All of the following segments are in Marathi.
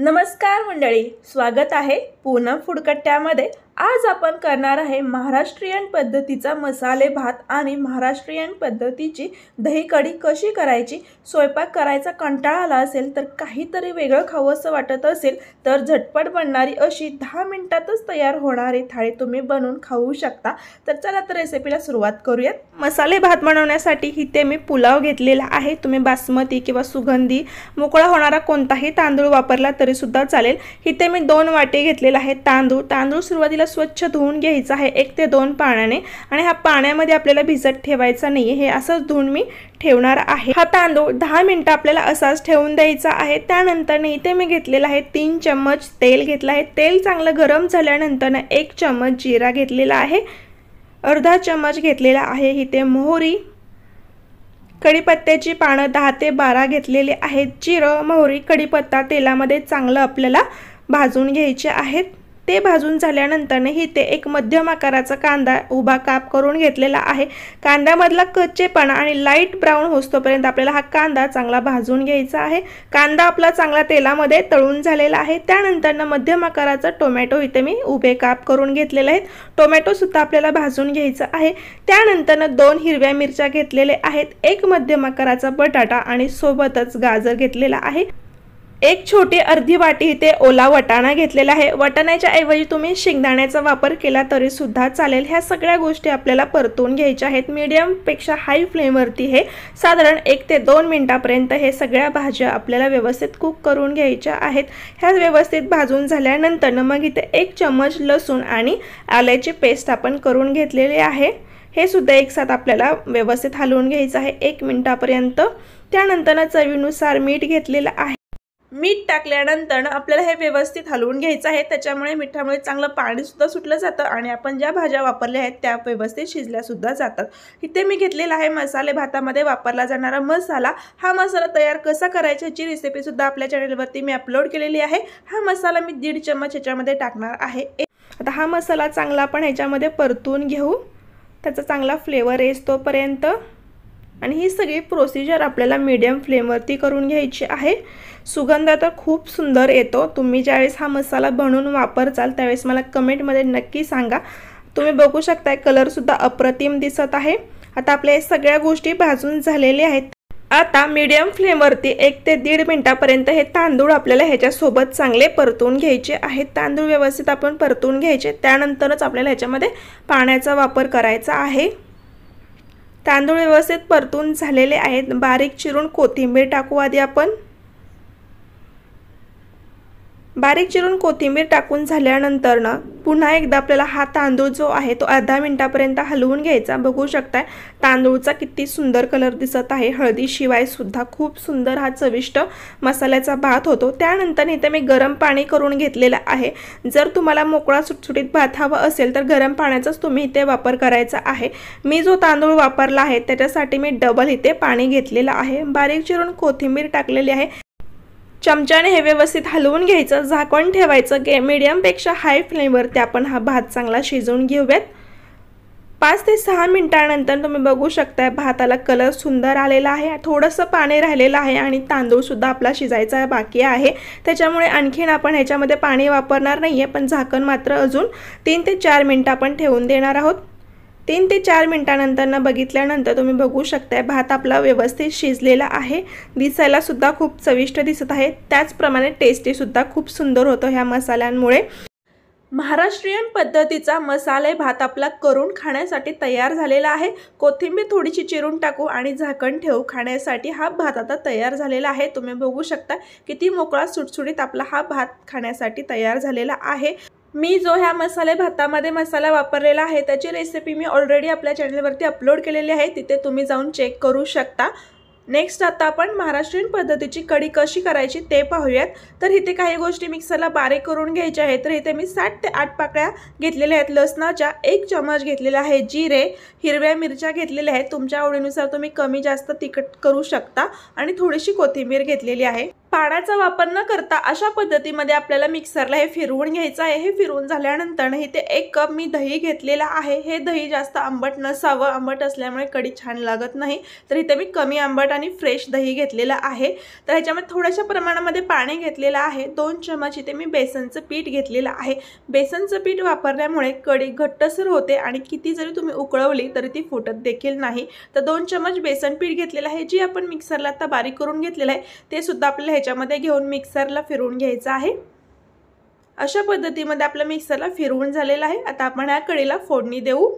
नमस्कार मंडळी स्वागत आहे पूनम फुडकट्ट्यामध्ये आज आपण करणार आहे महाराष्ट्रीयन पद्धतीचा मसाले भात आणि महाराष्ट्रीयन पद्धतीची दही कढी कशी करायची स्वयंपाक करायचा कंटाळा आला असेल तर काहीतरी वेगळं खाऊ असं वाटत असेल तर झटपट बनणारी अशी दहा मिनटातच तयार होणारी थाळी तुम्ही बनवून खाऊ शकता तर चला तर रेसिपीला सुरुवात करूयात मसाले भात बनवण्यासाठी इथे मी पुलाव घेतलेला आहे तुम्ही बासमती किंवा सुगंधी मोकळा होणारा कोणताही तांदूळ वापरला तरीसुद्धा चालेल इथे मी दोन वाटे घेतलेला आहे तांदूळ तांदूळ सुरुवातीला स्वच्छ धुवून घ्यायचं आहे एक ते दोन पाण्याने आणि हा पाण्यामध्ये आपल्याला भिजत ठेवायचा नाही हे असंच धुवून मी ठेवणार आहे हा तांदूळ दहा मिनटं आपल्याला असाच ठेवून द्यायचा आहे त्यानंतर इथे मी घेतलेला आहे तीन चम्मच तेल घेतलं आहे तेल चांगलं गरम झाल्यानंतर एक चम्मच जिरा घेतलेला आहे अर्धा चम्मच घेतलेला आहे इथे मोहरी कढीपत्त्याची पानं दहा ते बारा घेतलेली आहेत जिरं मोहरी कढीपत्ता तेलामध्ये चांगलं आपल्याला भाजून घ्यायचे आहेत ते भाजून झाल्यानंतरनं इथे एक मध्यम आकाराचा कांदा उभा काप करून घेतलेला आहे कांद्यामधला कच्चेपणा आणि लाईट ब्राऊन होस्तोपर्यंत आपल्याला हा कांदा चांगला भाजून घ्यायचा आहे कांदा आपला चांगला तेलामध्ये तळून झालेला आहे त्यानंतरनं मध्यम आकाराचा टोमॅटो इथे मी उभे काप करून घेतलेले आहेत टोमॅटोसुद्धा आपल्याला भाजून घ्यायचा आहे त्यानंतरनं दोन हिरव्या मिरच्या घेतलेल्या आहेत एक मध्यम आकाराचा बटाटा आणि सोबतच गाजर घेतलेला आहे एक छोटी अर्धी वाटी इथे ओला वटाणा घेतलेला आहे वटाण्याच्या ऐवजी तुम्ही शेंगदाण्याचा वापर केला तरी सुद्धा चालेल ह्या सगळ्या गोष्टी आपल्याला परतून घ्यायच्या आहेत पेक्षा हाय फ्लेमवरती हे साधारण एक ते दोन मिनटापर्यंत हे सगळ्या भाज्या आपल्याला व्यवस्थित कुक करून घ्यायच्या आहेत ह्या व्यवस्थित भाजून झाल्यानंतर मग इथे एक चम्मच लसूण आणि आल्याची पेस्ट आपण करून घेतलेली आहे हे सुद्धा एक साथ आपल्याला व्यवस्थित हलवून घ्यायचं आहे एक मिनटापर्यंत त्यानंतर चवीनुसार मीठ घेतलेलं आहे मीठ टाकल्यानंतर आपल्याला हे व्यवस्थित हलवून घ्यायचं आहे त्याच्यामुळे मिठामुळे चांगलं पाणीसुद्धा सुटलं जातं आणि आपण ज्या भाज्या वापरल्या आहेत त्या व्यवस्थित शिजल्यासुद्धा जातात इथे मी घेतलेला आहे मसाले भातामध्ये वापरला जाणारा मसाला हा मसाला तयार कसा करायचा याची रेसिपीसुद्धा आपल्या चॅनलवरती मी अपलोड केलेली आहे हा मसाला मी दीड चम्मच ह्याच्यामध्ये टाकणार आहे आता हा मसाला चांगला आपण ह्याच्यामध्ये परतून घेऊ त्याचा चांगला फ्लेवर येस तोपर्यंत आणि ही सगळी प्रोसिजर आपल्याला मीडियम फ्लेमवरती करून घ्यायची आहे सुगंध तर खूप सुंदर येतो तुम्ही ज्यावेळेस हा मसाला बनवून वापरचाल त्यावेळेस मला कमेंटमध्ये नक्की सांगा तुम्ही बघू शकताय कलरसुद्धा अप्रतिम दिसत आहे आता आपल्या या सगळ्या गोष्टी भाजून झालेल्या आहेत आता मीडियम फ्लेमवरती एक ते दीड मिनटापर्यंत हे तांदूळ आपल्याला ह्याच्यासोबत चांगले परतून घ्यायचे आहेत तांदूळ व्यवस्थित आपण परतून घ्यायचे त्यानंतरच आपल्याला ह्याच्यामध्ये पाण्याचा वापर करायचा आहे तांदूळ व्यवस्थित परतून झालेले आहेत बारीक चिरून कोथिंबीर टाकू आधी आपण बारीक चिरून कोथिंबीर टाकून झाल्यानंतर ना पुन्हा एकदा आपल्याला हा तांदूळ जो आहे तो अर्धा मिनटापर्यंत हलवून घ्यायचा बघू शकताय तांदूळचा किती सुंदर कलर दिसत आहे हळदीशिवाय सुद्धा खूप सुंदर हा चविष्ट मसाल्याचा भात होतो त्यानंतर इथे मी गरम पाणी करून घेतलेलं आहे जर तुम्हाला मोकळा सुटसुटीत भात हवा असेल तर गरम पाण्याचाच तुम्ही इथे वापर करायचा आहे मी जो तांदूळ वापरला आहे त्याच्यासाठी मी डबल इथे पाणी घेतलेलं आहे बारीक चिरून कोथिंबीर टाकलेली आहे चमच्याने हे व्यवस्थित हलवून घ्यायचं झाकण ठेवायचं गे मीडियमपेक्षा हाय फ्लेमवरती आपण हा भात चांगला शिजवून घेऊयात पाच ते सहा मिनटानंतर तुम्ही बघू शकताय भाताला कलर सुंदर आलेला आहे थोडंसं पाणी राहिलेलं आहे आणि तांदूळसुद्धा आपला शिजायचा बाकी आहे त्याच्यामुळे आणखीन आपण ह्याच्यामध्ये पाणी वापरणार नाही आहे पण झाकण मात्र अजून तीन ते चार मिनटं आपण ठेवून देणार आहोत तीन ते चार मिनटानंतरना बघितल्यानंतर तुम्ही बघू शकताय भात आपला व्यवस्थित शिजलेला आहे दिसायला सुद्धा खूप चविष्ट दिसत आहे त्याचप्रमाणे टेस्टीसुद्धा खूप सुंदर होतो ह्या मसाल्यांमुळे महाराष्ट्रीयन पद्धतीचा मसाले भात आपला करून खाण्यासाठी तयार झालेला आहे कोथिंबीर थोडीशी चिरून टाकू आणि झाकण ठेवू खाण्यासाठी हा भात आता तयार झालेला आहे तुम्ही बघू शकता किती मोकळा सुटसुटीत आपला हा भात खाण्यासाठी तयार झालेला आहे मी जो ह्या मसाले भातामध्ये मसाला वापरलेला आहे त्याची रेसिपी मी ऑलरेडी आपल्या चॅनलवरती अपलोड केलेली आहे तिथे तुम्ही जाऊन चेक करू शकता नेक्स्ट आता आपण महाराष्ट्रीयन पद्धतीची कढी कशी करायची ते पाहूयात तर इथे काही गोष्टी मिक्सरला बारीक करून घ्यायच्या आहेत तर इथे मी साठ ते आठ पाकळ्या घेतलेल्या आहेत लसणाच्या एक चमच घेतलेला आहे जिरे हिरव्या मिरच्या घेतलेल्या आहेत तुमच्या आवडीनुसार तुम्ही कमी जास्त तिखट करू शकता आणि थोडीशी कोथिंबीर घेतलेली आहे पाण्याचा वापर न करता अशा पद्धतीमध्ये आपल्याला मिक्सरला हे फिरवून घ्यायचं आहे हे फिरवून झाल्यानंतर इथे एक कप मी दही घेतलेला आहे हे दही जास्त आंबट नसावं आंबट असल्यामुळे कडी छान लागत नाही तर इथे मी कमी आंबट आणि फ्रेश दही घेतलेलं आहे तर ह्याच्यामध्ये थोड्याशा प्रमाणामध्ये पाणी घेतलेलं आहे दोन चमच इथे मी बेसनचं पीठ घेतलेलं आहे बेसनचं पीठ वापरल्यामुळे कडी घट्टसर होते आणि किती जरी तुम्ही उकळवली तरी ती फुटत देखील नाही तर दोन चमच बेसन पीठ घेतलेलं आहे जी आपण मिक्सरला आता बारीक करून घेतलेलं आहे ते सुद्धा आपल्याला ह्याच्यामध्ये घेऊन मिक्सरला फिरवून घ्यायचं आहे अशा पद्धतीमध्ये आपला मिक्सरला फिरवून झालेला आहे आता आपण ह्या कढीला फोडणी देऊ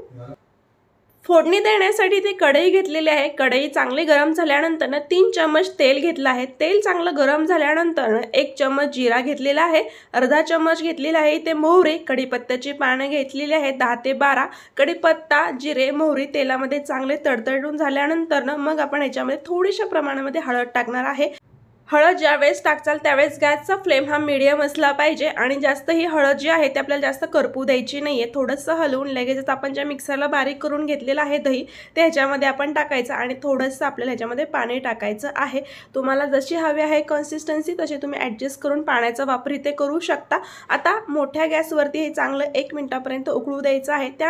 फोडणी देण्यासाठी ते कढई घेतलेली आहे कढई चांगली गरम झाल्यानंतर तीन चमच तेल घेतलं आहे तेल चांगलं गरम झाल्यानंतर एक चम्मच जिरा घेतलेला आहे अर्धा चम्मच घेतलेला आहे इथे मोहरी कढीपत्त्याची पानं घेतलेली आहे दहा ते बारा कढीपत्ता जिरे मोहरी तेलामध्ये चांगले तडतडून झाल्यानंतर मग आपण याच्यामध्ये थोडीशा प्रमाणामध्ये हळद टाकणार आहे हळद ज्यावेळेस टाकचाल त्यावेळेस गॅसचा फ्लेम हा मीडियम असला पाहिजे आणि जास्त ही हळद जी आहे ती आपल्याला जास्त करपू द्यायची नाही आहे थोडंसं हलवून लगेचच आपण ज्या मिक्सरला बारीक करून घेतलेलं आहे दही ते ह्याच्यामध्ये आपण टाकायचं आणि थोडंसं आपल्याला ह्याच्यामध्ये पाणी टाकायचं आहे तुम्हाला जशी हवी आहे कन्सिस्टन्सी तशी तुम्ही ॲडजस्ट करून पाण्याचा वापर इथे करू शकता आता मोठ्या गॅसवरती हे चांगलं एक मिनटापर्यंत उकळू द्यायचं आहे त्या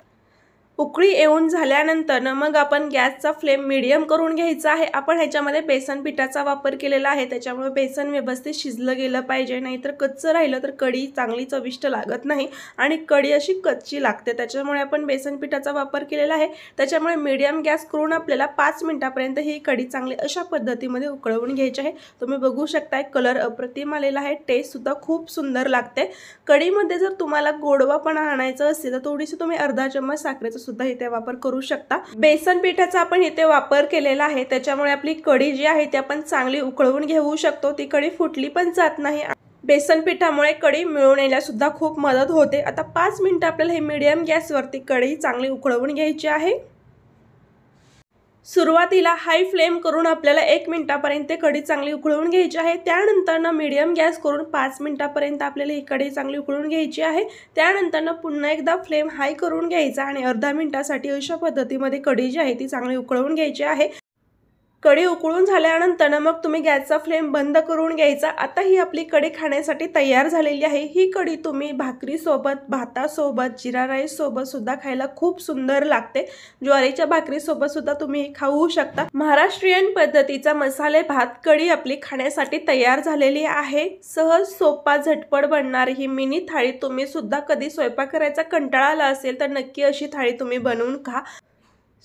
उकळी येऊन झाल्यानंतर मग आपण गॅसचा फ्लेम मिडियम करून घ्यायचा आहे आपण ह्याच्यामध्ये बेसन पिठाचा वापर केलेला आहे त्याच्यामुळे बेसन व्यवस्थित शिजलं गेलं पाहिजे नाहीतर कच्चं राहिलं तर कढी चांगली चविष्ट लागत नाही आणि कढी अशी कच्ची लागते त्याच्यामुळे आपण बेसन पिठाचा वापर केलेला आहे त्याच्यामुळे मिडियम गॅस करून आपल्याला पाच मिनटापर्यंत ही कढी चांगली अशा पद्धतीमध्ये उकळवून घ्यायची आहे तुम्ही बघू शकताय कलर अप्रतिम आलेला आहे टेस्टसुद्धा खूप सुंदर लागते कढीमध्ये जर तुम्हाला गोडवा पण आणायचं असेल तर थोडीशी तुम्ही अर्धा चम्मच साखरेचं सुद्धा इथे वापर करू शकता बेसन पिठाचा आपण इथे वापर केलेला आहे त्याच्यामुळे आपली कढी जी आहे ती आपण चांगली उकळवून घेऊ शकतो ती कढी फुटली पण जात नाही बेसन पिठामुळे कढी मिळून येण्यास सुद्धा खूप मदत होते आता पाच मिनिटं आपल्याला हे मीडियम गॅसवरती कढी चांगली उकळवून घ्यायची आहे सुरुवातीला हाय फ्लेम करून आपल्याला एक मिनटापर्यंत ते कढी चांगली उकळून घ्यायची आहे त्यानंतरनं मीडियम गॅस करून पाच मिनटापर्यंत आपल्याला ही कढी चांगली उकळून घ्यायची आहे त्यानंतरनं पुन्हा एकदा फ्लेम हाय करून घ्यायचा आणि अर्धा मिनटासाठी अशा पद्धतीमध्ये कढी जी आहे ती चांगली उकळवून घ्यायची आहे कढी उकळून झाल्यानंतर मग तुम्ही गॅसचा फ्लेम बंद करून घ्यायचा आता ही आपली कढी खाण्यासाठी तयार झालेली आहे ही कढी तुम्ही भाकरीसोबत भातासोबत जिरा राईससोबत सुद्धा खायला खूप सुंदर लागते ज्वारीच्या भाकरीसोबत सुद्धा तुम्ही खाऊ शकता महाराष्ट्रीयन पद्धतीचा मसाले भात कढी आपली खाण्यासाठी तयार झालेली आहे सहज सोपा झटपट बनणारी ही मिनी थाळी तुम्ही सुद्धा कधी स्वयंपाक करायचा कंटाळा आला असेल तर नक्की अशी थाळी तुम्ही बनवून खा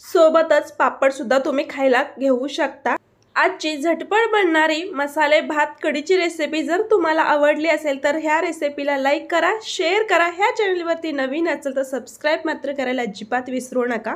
सोबतच सुद्धा तुम्ही खायला घेऊ शकता आजची झटपट बनणारी मसाले भात कडीची रेसिपी जर तुम्हाला आवडली असेल तर ह्या रेसिपीला लाईक करा शेअर करा ह्या चॅनलवरती नवीन असेल तर सबस्क्राईब मात्र करायला अजिबात विसरू नका